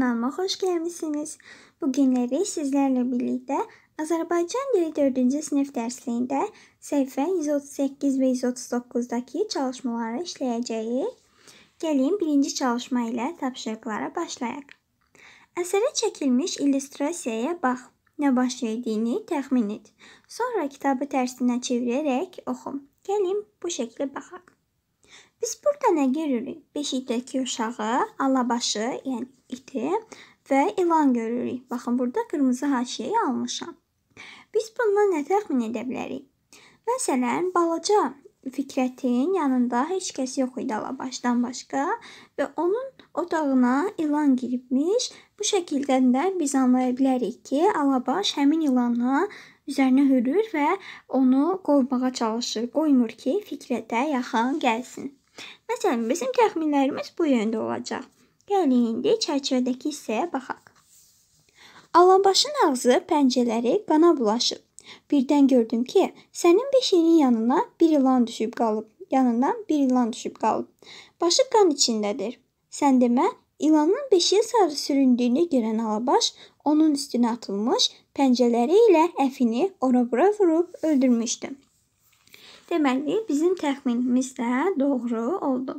kanalıma xoş gəlmisiniz. Bugünləri sizlərlə birlikdə Azərbaycan dili 4-cü sinif dərsliyində səhifə 138 və 139-dakı çalışmaları işləyəcəyik. Gəlin birinci çalışma ilə tapşırıqlara başlayaq. Əsərə çəkilmiş illüstrasiyaya bax, nə baş verdiyini təxmin et. Sonra kitabı tərsinə çevirərək oxu. Gəlin bu şəklə baxaq. Biz burada nə görürük? Beşikdəki uşağı, alabaşı, yəni iti və ilan görürük. Baxın, burada qırmızı haşiyəyi almışam. Biz bundan nə təxmin edə bilərik? Məsələn, balaca Fikrətin yanında heç kəs yox idi alabaşdan başqa və onun otağına ilan giribmiş. Bu şəkildən də biz anlaya bilərik ki, alabaş həmin ilanı üzərinə hürür və onu qovmağa çalışır. Qoymur ki, Fikrətə yaxın gəlsin. Məsələn, bizim təxminlərimiz bu yöndə olacaq. Gəlin indi çərçivədəki hissəyə baxaq. Alabaşın ağzı, pəncələri qana bulaşıb. Birdən gördüm ki, sənin beşiyin yanına bir ilan düşüb qalıb. Yanından bir ilan düşüb qalıb. Başı qan içindədir. Sən demə, ilanın beşiyi sarı süründüyünü görən alabaş onun üstünə atılmış pəncələri ilə əfini ora-bura vurub öldürmüşdü. Deməli, bizim təxminimiz də doğru oldu.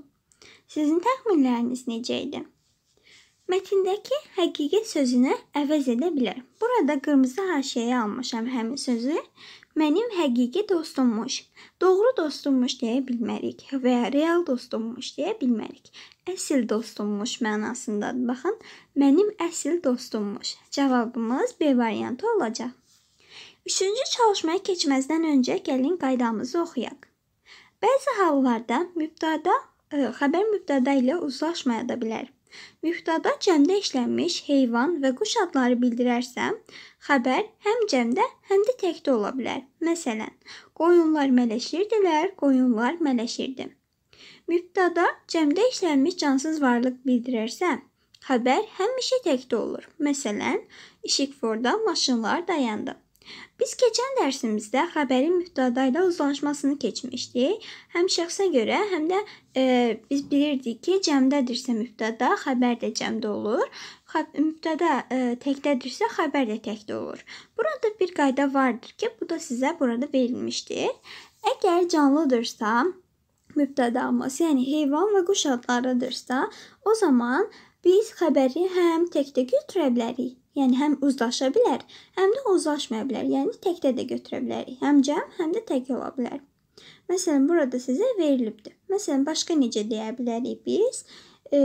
Sizin təxminləriniz necə idi? Mətndəki həqiqi sözünü əvəz edə bilər. Burada qırmızı haşiyəyə almışam həmin sözü mənim həqiqi dostummuş, doğru dostummuş deyə bilmərik və real dostummuş deyə bilmərik. Əsl dostummuş mənasındadır. Baxın, mənim əsl dostummuş. Cavabımız B variantı olacaq. Üçüncü çalışmaya keçməzdən öncə gəlin qaydamızı oxuyaq. Bəzi hallarda mübtada ə, e, xəbər mübtada ilə uzlaşmaya da bilər. Müftada cəmdə işlənmiş heyvan və quş adları bildirərsəm, xəbər həm cəmdə, həm də təkdə ola bilər. Məsələn, qoyunlar mələşirdilər, qoyunlar mələşirdi. Müftada cəmdə işlənmiş cansız varlıq bildirərsəm, xəbər həmişə təkdə olur. Məsələn, İşıqforda maşınlar dayandı. Biz keçən dərsimizdə xəbərin mübtəda ilə uzlaşmasını keçmişdik. Həm şəxsə görə, həm də e, biz bilirdik ki, cəmdədirsə mübtəda, xəbər də cəmdə olur. Xəb mübtəda e, təkdədirsə, xəbər də təkdə olur. Burada bir qayda vardır ki, bu da sizə burada verilmişdir. Əgər canlıdırsa, mübtədamız, yəni heyvan və quş adlarıdırsa, o zaman biz xəbəri həm təkdə götürə bilərik, Yəni həm uzlaşa bilər, həm də uzlaşmaya bilər. Yəni təkdə də götürə bilərik. Həm cəm, həm də tək ola bilər. Məsələn, burada sizə verilibdir. Məsələn, başqa necə deyə bilərik biz? E,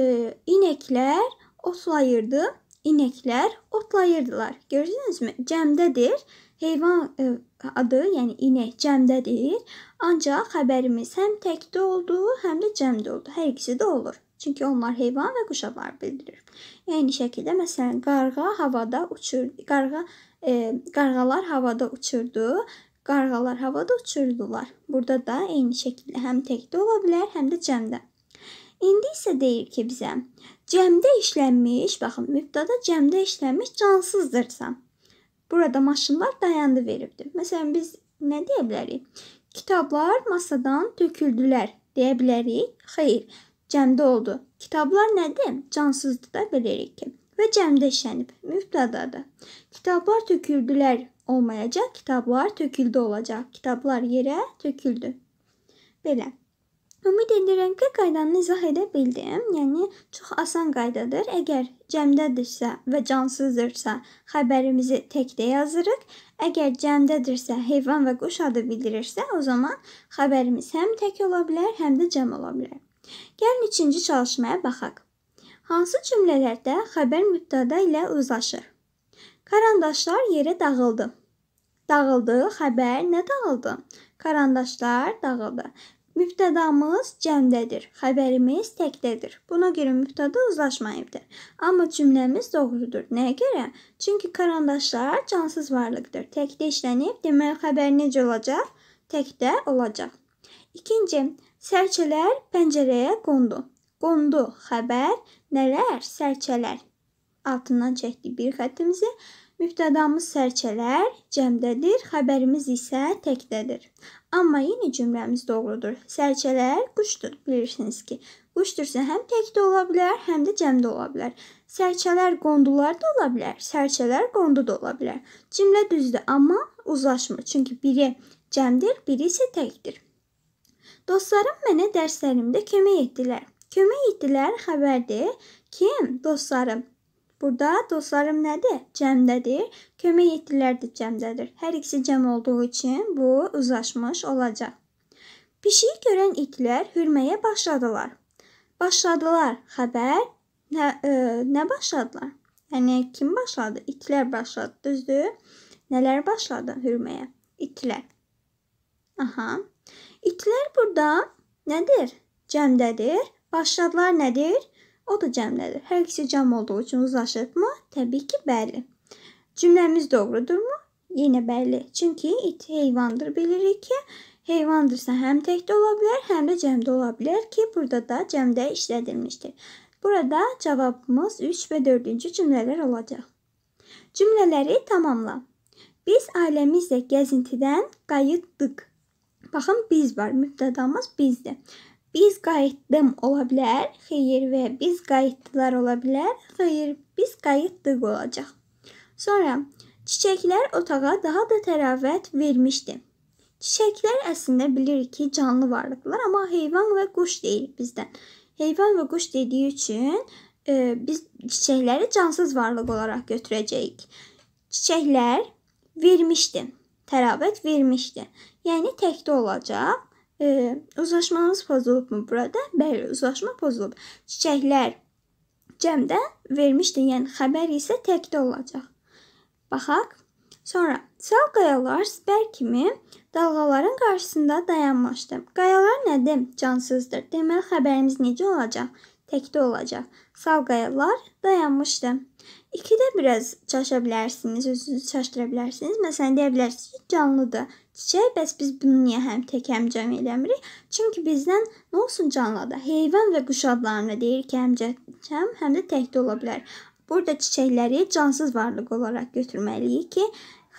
inəklər otlayırdı, inəklər otlayırdılar. Gördünüzmü? Cəmdədir. Heyvan e, adı, yəni inək cəmdədir. Ancaq xəbərimiz həm təkdə oldu, həm də cəmdə oldu. Hər ikisi də olur. Çünki onlar heyvan və quşa var bildirir. Eyni şəkildə məsələn qarğa havada uçurdu. Qarğa e, qarğalar havada uçurdu. Qarğalar havada uçurdular. Burada da eyni şəkildə həm təkdə ola bilər, həm də cəmdə. İndi isə deyir ki bizə cəmdə işlənmiş, baxın mübtəda cəmdə işlənmiş cansızdırsa. Burada maşınlar dayandı veribdi. Məsələn biz nə deyə bilərik? Kitablar masadan töküldülər deyə bilərik. Xeyr, cəmdə oldu. Kitablar nədir? Cansızdır da bilirik ki. Və cəmdə şənib müftədadır. Kitablar töküldülər olmayacaq, kitablar töküldü olacaq. Kitablar yerə töküldü. Belə. Ümid edirəm ki, qaydanı izah edə bildim. Yəni çox asan qaydadır. Əgər cəmdədirsə və cansızdırsa, xəbərimizi təkdə yazırıq. Əgər cəmdədirsə, heyvan və quş adı bildirirsə, o zaman xəbərimiz həm tək ola bilər, həm də cəm ola bilər. Gəlin ikinci çalışmaya baxaq. Hansı cümlələrdə xəbər mübtada ilə özlaşır? Karandaşlar yerə dağıldı. Dağıldı, xəbər nə dağıldı? Karandaşlar dağıldı. Mübtədamız cəmdədir, xəbərimiz təkdədir. Buna görə mübtəda uzlaşmayıbdır. Amma cümləmiz doğrudur. Nəyə görə? Çünki karandaşlar cansız varlıqdır. Təkdə işlənib, deməli xəbər necə olacaq? Təkdə olacaq. İkinci, sərçələr pəncərəyə qondu. Qondu xəbər, nələr? Sərçələr. Altından çəkdik bir xəttimizi. Mübtədamız sərçələr cəmdədir, xəbərimiz isə təkdədir. Amma yenə cümləmiz doğrudur. Sərçələr quşdur. Bilirsiniz ki, quşdursa həm təkdə ola bilər, həm də cəmdə ola bilər. Sərçələr qondular da ola bilər, sərçələr qondu da ola bilər. Cümlə düzdür, amma uzlaşmır. Çünki biri cəmdir, biri isə təkdir. Dostlarım mənə dərslərimdə kömək etdilər. Kömək etdilər xəbərdir. Kim? Dostlarım. Burada dostlarım nədir? Cəmdədir. Kömək etdilər də cəmdədir. Hər ikisi cəm olduğu üçün bu uzlaşmış olacaq. Pişiyi görən itlər hürməyə başladılar. Başladılar. Xəbər nə, ə, e, nə başladılar? Yəni kim başladı? İtlər başladı, düzdür? Nələr başladı hürməyə? İtlər. Aha. İtlər burada nədir? Cəmdədir. Başladılar nədir? O da cəmdədir. Hər ikisi cəm olduğu üçün uzlaşıbmı? Təbii ki, bəli. Cümləmiz doğrudurmu? Yenə bəli. Çünki it heyvandır bilirik ki, heyvandırsa həm tək də ola bilər, həm də cəmdə ola bilər ki, burada da cəmdə işlədilmişdir. Burada cavabımız 3 və 4-cü cümlələr olacaq. Cümlələri tamamla. Biz ailəmizlə gəzintidən qayıtdıq. Baxın, biz var. Mübtədamız bizdir. Biz qayıtdım ola bilər, xeyir və biz qayıtdılar ola bilər, xeyir biz qayıtdıq olacaq. Sonra çiçəklər otağa daha da təravət vermişdi. Çiçəklər əslində bilirik ki, canlı varlıqlar, amma heyvan və quş deyil bizdən. Heyvan və quş dediyi üçün e, biz çiçəkləri cansız varlıq olaraq götürəcəyik. Çiçəklər vermişdi, təravət vermişdi. Yəni təkdə olacaq. E, uzlaşmanız pozulubmu burada? Bəli, uzlaşma pozulub. Çiçəklər cəmdə vermişdi, yəni xəbər isə təkdə olacaq. Baxaq. Sonra sal qayalar sper kimi dalğaların qarşısında dayanmışdı. Qayalar nədir? Cansızdır. Deməli xəbərimiz necə olacaq? Təkdə olacaq. Sal qayalar dayanmışdı. İkidə biraz çaşa bilərsiniz, özünüzü çaşdıra bilərsiniz. Məsələn deyə bilərsiniz canlıdır çiçək, bəs biz bunu niyə həm tək həmcəm eləmirik? Çünki bizdən nə olsun canlıda? Heyvan və quş adlarını deyir ki, həmcəm, həm də tək də ola bilər. Burada çiçəkləri cansız varlıq olaraq götürməliyik ki,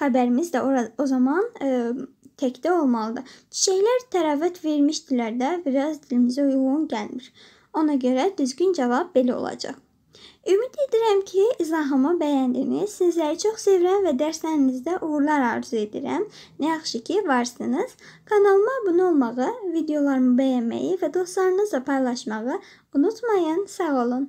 xəbərimiz də ora, o zaman e, təkdə olmalıdır. Çiçəklər tərəvət vermişdilər də, biraz dilimizə uyğun gəlmir. Ona görə düzgün cavab belə olacaq. Ümid edirəm ki, izahımı bəyəndiniz. Sizləri çox sevirəm və dərslərinizdə uğurlar arzu edirəm. Nə yaxşı ki, varsınız. Kanalıma abunə olmağı, videolarımı bəyənməyi və dostlarınızla paylaşmağı unutmayın. Sağ olun.